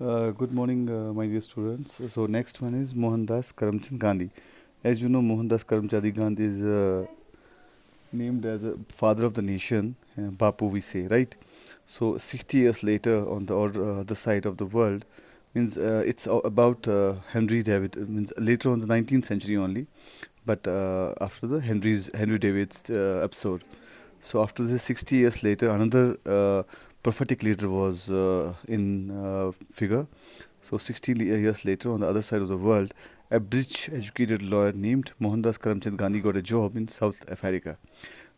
Uh, good morning, uh, my dear students. So next one is Mohandas Karamchand Gandhi. As you know, Mohandas Karamchand Gandhi is uh, named as a father of the nation, uh, Bapu we say, right? So 60 years later, on the uh, other side of the world, means it's about Henry David. Means later on the 19th century only, but after the Henry's Henry David's episode. So after this, 60 years later, another prophetic leader was uh, in uh, figure. So 60 years later, on the other side of the world, a British-educated lawyer named Mohandas Karamchand Gandhi got a job in South Africa.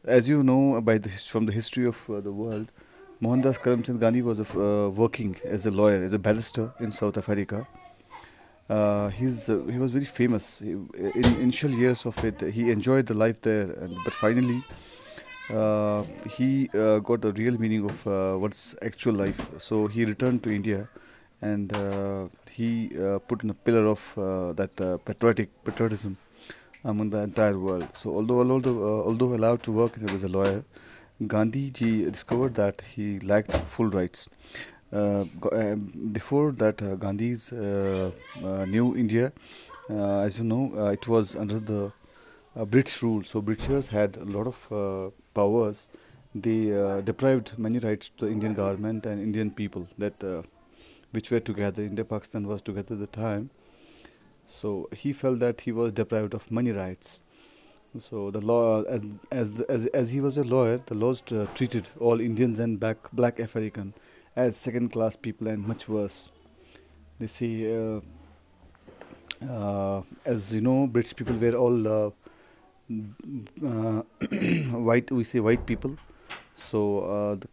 As you know by the, from the history of uh, the world, Mohandas Karamchand Gandhi was uh, working as a lawyer, as a barrister in South Africa. Uh, he's, uh, he was very famous. He, in initial years of it, he enjoyed the life there, but finally, uh, he uh, got the real meaning of uh, what's actual life. So he returned to India, and uh, he uh, put in a pillar of uh, that patriotic patriotism among the entire world. So although although, although allowed to work as a lawyer, Gandhi ji discovered that he lacked full rights. before that, Gandhi's new India, as you know, it was under the uh, British rule. So Britishers had a lot of uh, powers. They uh, deprived many rights to the Indian government and Indian people that which were together. India Pakistan was together at the time. So he felt that he was deprived of many rights. So the law, as as as, as he was a lawyer, the laws uh, treated all Indians and black black African as second class people and much worse. They see, uh, uh, as you know, British people were all uh, white we say white people so uh, the,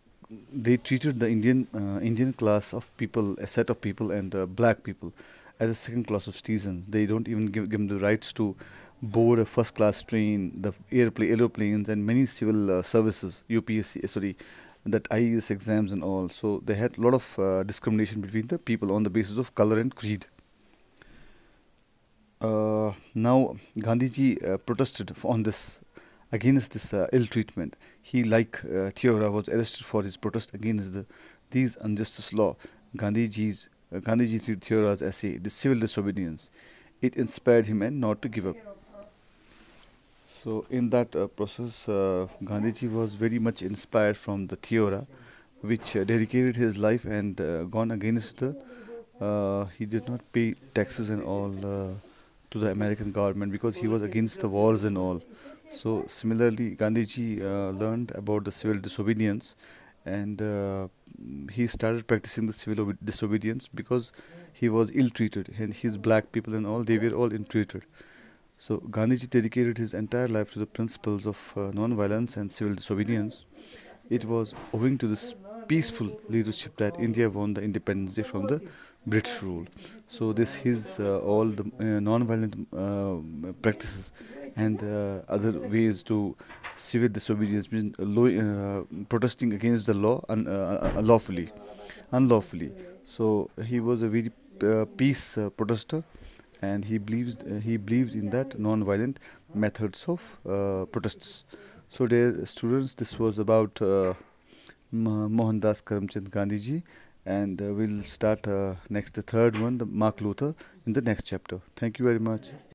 they treated the indian uh, indian class of people a set of people and uh, black people as a second class of citizens they don't even give, give them the rights to board a first class train the airplane aeroplanes and many civil uh, services upsc uh, sorry that ies exams and all so they had a lot of discrimination between the people on the basis of color and creed uh, now Gandhiji uh, protested on this against this uh, ill treatment. He, like uh, Theora, was arrested for his protest against the, these unjust law. Gandhiji's uh, Gandhiji Theora's essay, "The Civil Disobedience," it inspired him and not to give up. So, in that uh, process, uh, Gandhiji was very much inspired from the Theora, which uh, dedicated his life and gone against the. he did not pay taxes and all to the American government because he was against the wars and all. So similarly, Gandhiji uh, learned about the civil disobedience and uh, he started practicing the civil disobedience because he was ill-treated and his black people and all, they were all ill-treated. So Gandhiji dedicated his entire life to the principles of uh, non-violence and civil disobedience. It was owing to this peaceful leadership that India won the independence from the British rule. So this is uh, all the uh, non-violent uh, practices and uh, other ways to civil disobedience, uh, uh, protesting against the law un unlawfully, unlawfully. So he was a very peace protester, and he believes he believed in that non-violent methods of protests. So, dear students, this was about. Mohandas Karamchand Gandhi ji and uh, we'll start uh, next the third one the Mark Luther in the next chapter thank you very much